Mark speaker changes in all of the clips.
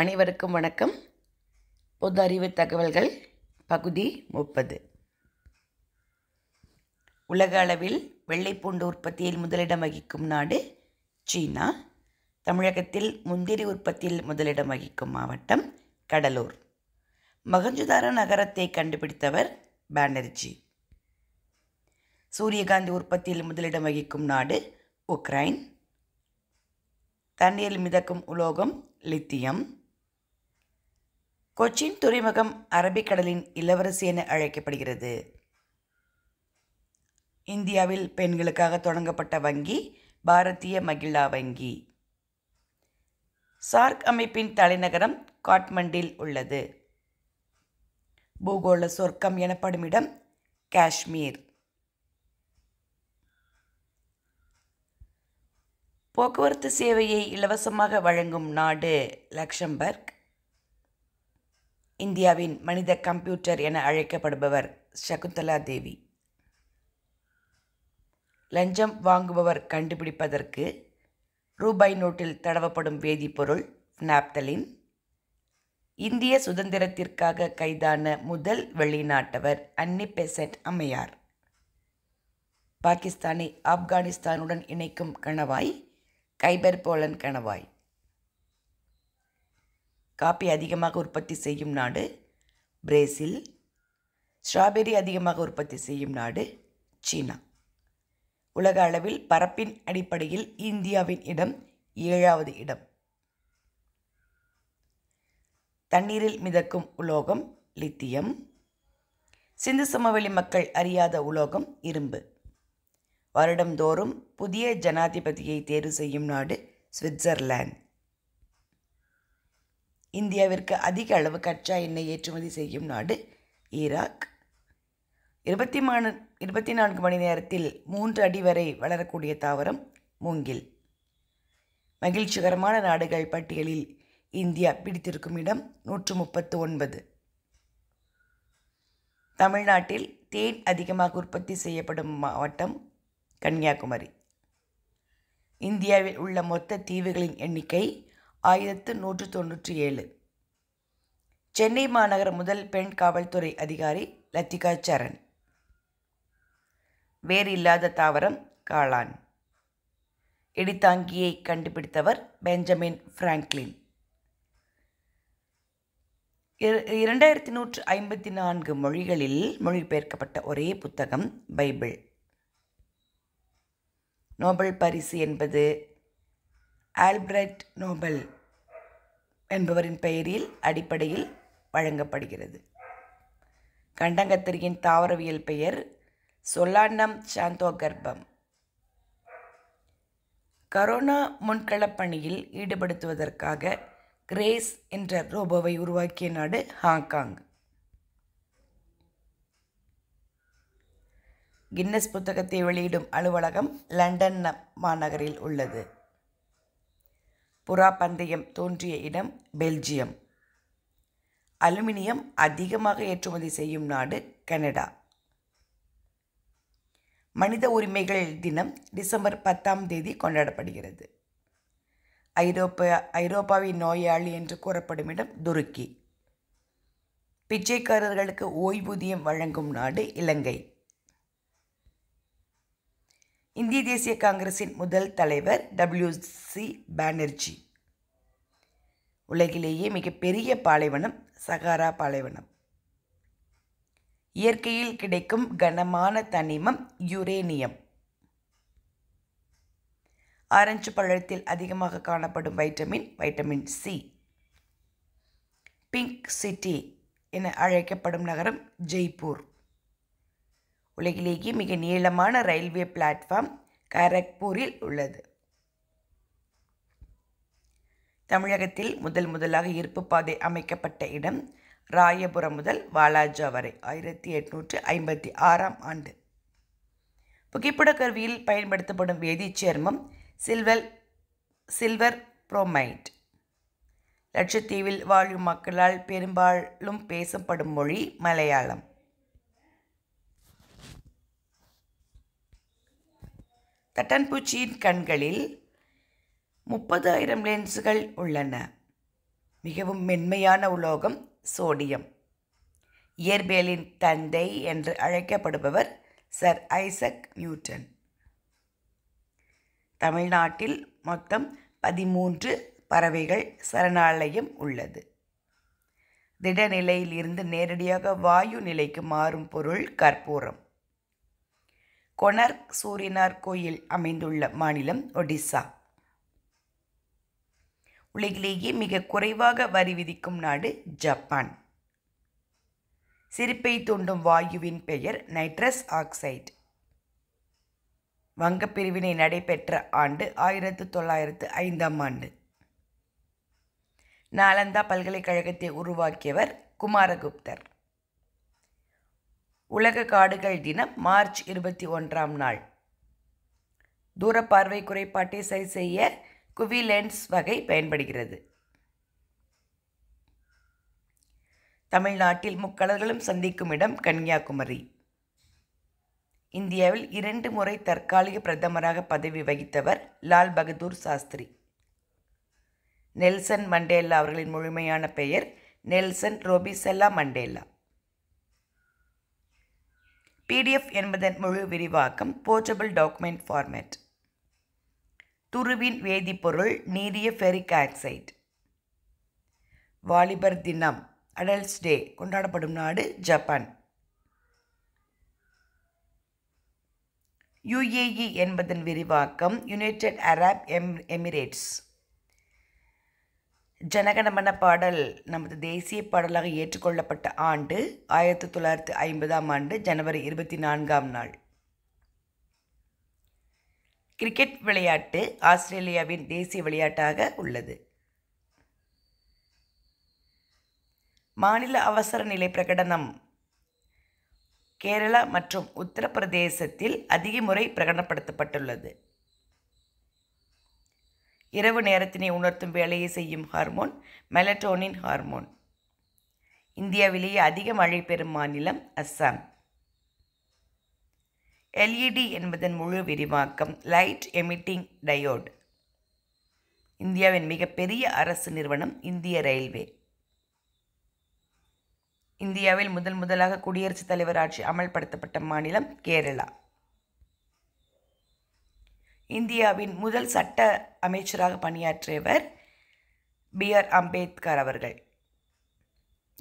Speaker 1: அனைவருக்கும் வணக்கம் பொது அறிவு தகவல்கள் பகுதி முப்பது உலக அளவில் வெள்ளைப்பூண்டு உற்பத்தியில் முதலிடம் வகிக்கும் நாடு சீனா தமிழகத்தில் முந்திரி உற்பத்தியில் முதலிடம் வகிக்கும் மாவட்டம் கடலூர் மகஞ்சுதார நகரத்தை கண்டுபிடித்தவர் பானர்ஜி சூரியகாந்தி உற்பத்தியில் முதலிடம் வகிக்கும் நாடு உக்ரைன் தண்ணீரில் மிதக்கும் உலோகம் லித்தியம் கொச்சின் துறைமுகம் அரபிக்கடலின் இளவரசி என அழைக்கப்படுகிறது இந்தியாவில் பெண்களுக்காக தொடங்கப்பட்ட வங்கி பாரதிய மகிழா வங்கி சார்க் அமைப்பின் தலைநகரம் காட்மண்டில் உள்ளது பூகோள சொர்க்கம் எனப்படும் இடம் காஷ்மீர் போக்குவரத்து சேவையை இலவசமாக வழங்கும் நாடு லக்சம்பர்க் இந்தியாவின் மனித கம்ப்யூட்டர் என அழைக்கப்படுபவர் சகுந்தலா தேவி லஞ்சம் வாங்குபவர் கண்டுபிடிப்பதற்கு ரூபாய் நோட்டில் தடவப்படும் வேதிப்பொருள் நாப்தலின் இந்திய சுதந்திரத்திற்காக கைதான முதல் வெளிநாட்டவர் அன்னி பெசன்ட் அம்மையார் பாகிஸ்தானை ஆப்கானிஸ்தானுடன் இணைக்கும் கணவாய் கைபர் போலன் கணவாய் காப்பி அதிகமாக உற்பத்தி செய்யும் நாடு பிரேசில் ஸ்ட்ராபெரி அதிகமாக உற்பத்தி செய்யும் நாடு சீனா உலக அளவில் பரப்பின் அடிப்படையில் இந்தியாவின் இடம் ஏழாவது இடம் தண்ணீரில் மிதக்கும் உலோகம் லித்தியம் சிந்து சமவெளி மக்கள் அறியாத உலோகம் இரும்பு வருடந்தோறும் புதிய ஜனாதிபதியை தேர்வு செய்யும் நாடு சுவிட்சர்லாந்து இந்தியாவிற்கு அதிக அளவு கச்சா எண்ணெய் ஏற்றுமதி செய்யும் நாடு ஈராக் இருபத்தி மூணு இருபத்தி நான்கு மணி நேரத்தில் மூன்று அடி வரை வளரக்கூடிய தாவரம் மூங்கில் மகிழ்ச்சிகரமான நாடுகள் பட்டியலில் இந்தியா பிடித்திருக்கும் இடம் நூற்று முப்பத்து ஒன்பது தமிழ்நாட்டில் தேன் அதிகமாக உற்பத்தி செய்யப்படும் மாவட்டம் கன்னியாகுமரி இந்தியாவில் உள்ள மொத்த தீவுகளின் எண்ணிக்கை ஆயிரத்து நூற்று தொன்னூற்றி ஏழு சென்னை மாநகர முதல் பெண் காவல்துறை அதிகாரி லத்திகா சரண் வேறு இல்லாத தாவரம் காளான் இடித்தாங்கியை கண்டுபிடித்தவர் பெஞ்சமின் பிராங்க்லின் இரண்டாயிரத்தி நூற்று ஐம்பத்தி நான்கு மொழிகளில் மொழிபெயர்க்கப்பட்ட ஒரே புத்தகம் பைபிள் நோபல் பரிசு என்பது ஆல்பிரட் நோபல் என்பவரின் பெயரில் அடிப்படையில் வழங்கப்படுகிறது கண்டங்கத்திரியின் தாவரவியல் பெயர் சாந்தோ கர்ப்பம் கரோனா பணியில் ஈடுபடுத்துவதற்காக கிரேஸ் என்ற ரோபோவை உருவாக்கிய நாடு ஹாங்காங் கின்னஸ் புத்தகத்தை வெளியிடும் அலுவலகம் லண்டன் மாநகரில் உள்ளது புறா பந்தயம் தோன்றிய இடம் பெல்ஜியம் அலுமினியம் அதிகமாக ஏற்றுமதி செய்யும் நாடு கனடா மனித உரிமைகள் தினம் டிசம்பர் பத்தாம் தேதி கொண்டாடப்படுகிறது ஐரோப்பிய ஐரோப்பாவின் நோயாளி என்று கூறப்படும் இடம் துருக்கி பிச்சைக்காரர்களுக்கு ஓய்வூதியம் வழங்கும் நாடு இலங்கை இந்திய தேசிய காங்கிரஸின் முதல் தலைவர் டபிள்யூ சி பானர்ஜி உலகிலேயே மிகப்பெரிய பாலைவனம் சகாரா பாலைவனம் இயற்கையில் கிடைக்கும் கனமான தனிமம் யுரேனியம் ஆரஞ்சு பழத்தில் அதிகமாக காணப்படும் vitamin vitamin C pink city என அழைக்கப்படும் நகரம் ஜெய்ப்பூர் உலகிலேயே மிக நீளமான ரயில்வே பிளாட்ஃபார்ம் கரக்பூரில் உள்ளது தமிழகத்தில் முதல் முதலாக இருப்பு பாதை அமைக்கப்பட்ட இடம் ராயபுரம் முதல் வாலாஜா வரை ஆயிரத்தி எட்நூற்று ஐம்பத்தி ஆறாம் ஆண்டு புகைப்பட கருவியில் பயன்படுத்தப்படும் வேதிச்சேர்மம் சில்வர் சில்வர் புரோமைட் லட்சத்தீவில் வாழும் மக்களால் பெரும்பாலும் பேசப்படும் மொழி மலையாளம் தட்டன்பூச்சியின் கண்களில் முப்பதாயிரம் லென்ஸுகள் உள்ளன மிகவும் மென்மையான உலோகம் சோடியம் இயற்பியலின் தந்தை என்று அழைக்கப்படுபவர் சர் ஐசக் நியூட்டன் தமிழ்நாட்டில் மொத்தம் பதிமூன்று பறவைகள் சரணாலயம் உள்ளது திடநிலையில் இருந்து நேரடியாக வாயு நிலைக்கு மாறும் பொருள் கற்பூரம் கொனர்க் சூரியனார் கோயில் அமைந்துள்ள மாநிலம் ஒடிசா உலகிலேயே மிக குறைவாக வரி விதிக்கும் நாடு ஜப்பான் சிரிப்பை தூண்டும் வாயுவின் பெயர் நைட்ரஸ் ஆக்சைடு பிரிவினை நடைபெற்ற ஆண்டு ஆயிரத்து தொள்ளாயிரத்து ஐந்தாம் ஆண்டு நாலந்தா பல்கலைக்கழகத்தை உருவாக்கியவர் குமாரகுப்தர் உலக காடுகள் தினம் மார்ச் இருபத்தி ஒன்றாம் நாள் தூர பார்வை குறைபாட்டை சரி செய்ய குவி லென்ஸ் வகை பயன்படுகிறது தமிழ்நாட்டில் முக்கலர்களும் சந்திக்கும் இடம் கன்னியாகுமரி இந்தியாவில் இரண்டு முறை தற்காலிக பிரதமராக பதவி வகித்தவர் லால் பகதூர் சாஸ்திரி நெல்சன் மண்டேலா அவர்களின் முழுமையான பெயர் நெல்சன் ரோபிசெல்லா மண்டேலா பிடிஎஃப் என்பதன் முழு விரிவாக்கம் போர்ட்டபிள் டாக்குமெண்ட் ஃபார்மேட் துருவின் வேதிப்பொருள் நீரிய ஃபெரிக் ஆக்சைட் வாலிபர் தினம் அடல்ட்ஸ் டே கொண்டாடப்படும் நாடு ஜப்பான் யுஏஇ e என்பதன் விரிவாக்கம் United Arab em Emirates Jana Gana Mana பாடல் நமது தேசிய பாடலாக ஏற்றுக்கொள்ளப்பட்ட ஆண்டு ஆயிரத்தி தொள்ளாயிரத்தி ஐம்பதாம் ஆண்டு ஜனவரி இருபத்தி நான்காம் நாள் கிரிக்கெட் விளையாட்டு ஆஸ்திரேலியாவின் தேசிய விளையாட்டாக உள்ளது மாநில அவசர நிலை பிரகடனம் கேரளா மற்றும் உத்தரப்பிரதேசத்தில் அதிக முறை பிரகடனப்படுத்தப்பட்டுள்ளது இரவு நேரத்தினை உணர்த்தும் வேலையை செய்யும் ஹார்மோன் மெலட்டோனின் ஹார்மோன் இந்தியாவிலேயே அதிக மழை பெறும் மாநிலம் அஸ்ஸாம் எல்இடி என்பதன் முழு விரிவாக்கம் லைட் எமிட்டிங் டயோட் இந்தியாவின் மிகப்பெரிய அரசு நிறுவனம் இந்திய ரயில்வே இந்தியாவில் முதல் முதலாக குடியரசுத் தலைவர் ஆட்சி அமல்படுத்தப்பட்ட மாநிலம் கேரளா இந்தியாவின் முதல் சட்ட அமைச்சராக பணியாற்றியவர் பி ஆர் அம்பேத்கர் அவர்கள்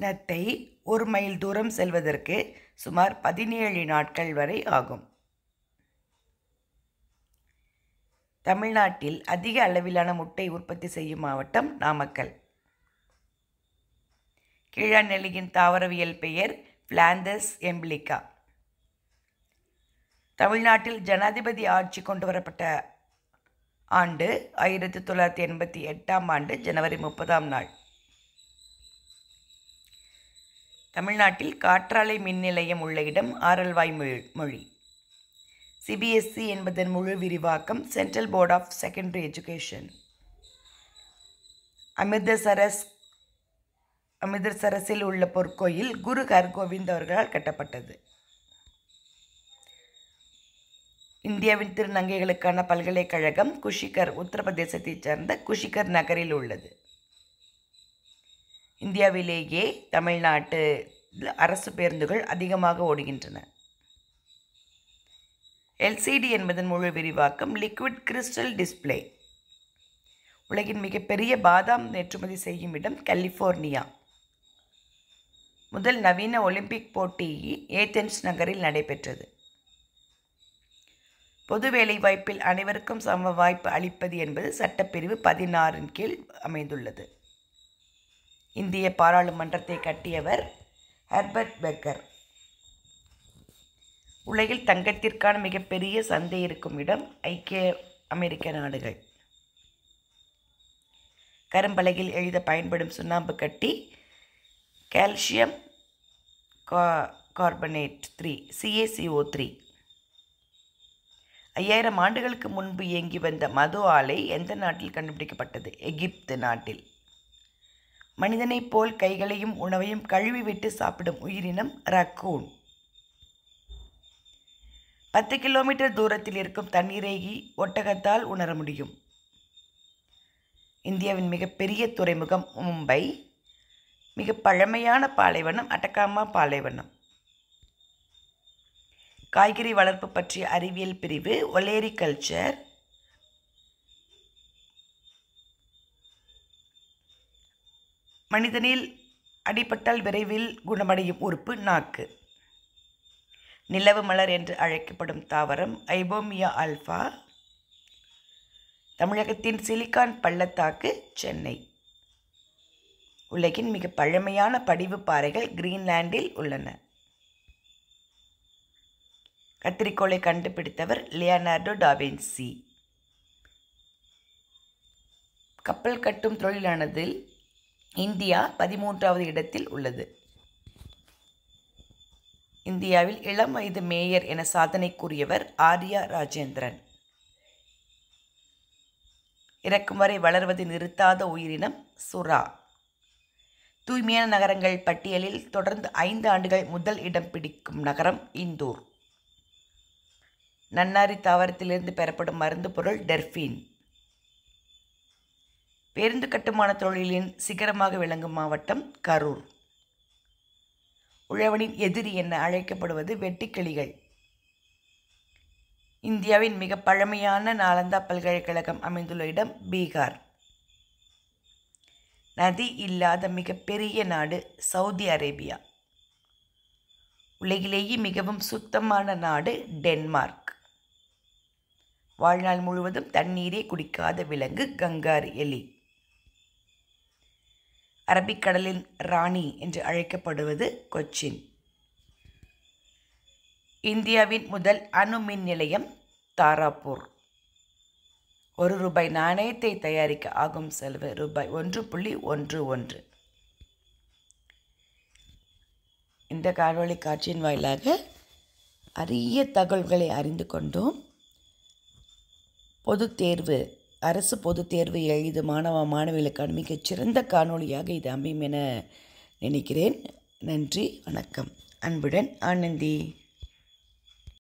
Speaker 1: நத்தை ஒரு மைல் தூரம் செல்வதற்கு சுமார் பதினேழு நாட்கள் வரை ஆகும் தமிழ்நாட்டில் அதிக அளவிலான முட்டை உற்பத்தி செய்யும் மாவட்டம் நாமக்கல் கீழாநெல்லியின் தாவரவியல் பெயர் பிளாந்தஸ் எம்பிளிகா தமிழ்நாட்டில் ஜனாதிபதி ஆட்சி கொண்டு வரப்பட்ட ஆண்டு ஆயிரத்தி தொள்ளாயிரத்தி எண்பத்தி எட்டாம் ஆண்டு ஜனவரி முப்பதாம் நாள் தமிழ்நாட்டில் காற்றாலை மின் நிலையம் உள்ள இடம் ஆரல்வாய் மொழி சிபிஎஸ்சி e என்பதன் முழு விரிவாக்கம் central board of secondary education Amritsar அமிர்தசரஸில் உள்ள பொற்கோயில் குரு ஹர்கோவிந்த் அவர்களால் கட்டப்பட்டது இந்தியாவின் திருநங்கைகளுக்கான பல்கலைக்கழகம் குஷிகர் உத்தரப்பிரதேசத்தைச் சேர்ந்த குஷிகர் நகரில் உள்ளது இந்தியாவிலேயே தமிழ்நாட்டு அரசு பேருந்துகள் அதிகமாக ஓடுகின்றன எல்சிடி என்பதன் முழு விரிவாக்கம் லிக்விட் கிறிஸ்டல் டிஸ்பிளே உலகின் மிகப்பெரிய பாதாம் ஏற்றுமதி செய்யும் இடம் கலிஃபோர்னியா முதல் நவீன ஒலிம்பிக் போட்டி ஏத்தென்ஸ் நகரில் நடைபெற்றது பொது வேலை வாய்ப்பில் அனைவருக்கும் சம வாய்ப்பு அளிப்பது என்பது சட்டப்பிரிவு பதினாறின் கீழ் அமைந்துள்ளது இந்திய பாராளுமன்றத்தை கட்டியவர் ஹெர்பர்ட் பெக்கர் உலகில் தங்கத்திற்கான மிகப்பெரிய சந்தை இருக்கும் இடம் ஐக்கிய அமெரிக்க நாடுகள் கரும்பலகில் எழுத பயன்படும் சுண்ணாம்பு கட்டி கால்சியம் கா கார்பனேட் த்ரீ சிஏசிஓ த்ரீ ஐயாயிரம் ஆண்டுகளுக்கு முன்பு இயங்கி வந்த மது ஆலை எந்த நாட்டில் கண்டுபிடிக்கப்பட்டது எகிப்து நாட்டில் மனிதனைப் போல் கைகளையும் உணவையும் கழுவிவிட்டு சாப்பிடும் உயிரினம் ரக்கூன் பத்து கிலோமீட்டர் தூரத்தில் இருக்கும் தண்ணீரேகி ஒட்டகத்தால் உணர முடியும் இந்தியாவின் மிகப்பெரிய துறைமுகம் மும்பை மிக பழமையான பாலைவனம் அட்டகாமா பாலைவனம் காய்கறி வளர்ப்பு பற்றிய அறிவியல் பிரிவு ஒலேரிகல்ச்சர் மனிதனில் அடிபட்டால் விரைவில் குணமடையும் உறுப்பு நாக்கு நிலவு மலர் என்று அழைக்கப்படும் தாவரம் ஐபோமியா அல்ஃபா தமிழகத்தின் சிலிகான் பள்ளத்தாக்கு சென்னை உலகின் மிக பழமையான படிவு பாறைகள் கிரீன்லாண்டில் உள்ளன கத்திரிக்கோளை கண்டுபிடித்தவர் லியனார்டோ டாவின்சி கப்பல் கட்டும் தொழிலானதில் இந்தியா பதிமூன்றாவது இடத்தில் உள்ளது இந்தியாவில் இளம் வயது மேயர் என சாதனைக்குரியவர் ஆர்யா ராஜேந்திரன் இறக்கும் வரை வளர்வது நிறுத்தாத உயிரினம் சுறா தூய்மையான நகரங்கள் பட்டியலில் தொடர்ந்து ஐந்து ஆண்டுகள் முதல் இடம் பிடிக்கும் நகரம் இந்தூர் நன்னாரி தாவரத்திலிருந்து பெறப்படும் மருந்து பொருள் டெர்ஃபின் பேருந்து கட்டுமான தொழிலின் சிகரமாக விளங்கும் மாவட்டம் கரூர் உழவனின் எதிரி என அழைக்கப்படுவது வெட்டிக்கிளிகள் இந்தியாவின் மிக பழமையான நாலந்தா பல்கலைக்கழகம் அமைந்துள்ள இடம் பீகார் நதி இல்லாத மிகப்பெரிய நாடு சவுதி அரேபியா உலகிலேயே மிகவும் சுத்தமான நாடு டென்மார்க் வாழ்நாள் முழுவதும் தண்ணீரே குடிக்காத விலங்கு கங்கார் எலி அரபிக்கடலின் ராணி என்று அழைக்கப்படுவது கொச்சின் இந்தியாவின் முதல் அணு மின் நிலையம் தாராப்பூர் ஒரு ரூபாய் நாணயத்தை தயாரிக்க ஆகும் செலவு ரூபாய் ஒன்று புள்ளி ஒன்று ஒன்று இந்த காணொளி காட்சியின் வாயிலாக அரிய தகவல்களை அறிந்து கொண்டோம் பொது தேர்வு அரசு பொது தேர்வு எழுது மாணவ மாணவிகளுக்கான மிகச் சிறந்த காணொளியாக இது அமையும் என நினைக்கிறேன் நன்றி வணக்கம் அன்புடன் ஆனந்தி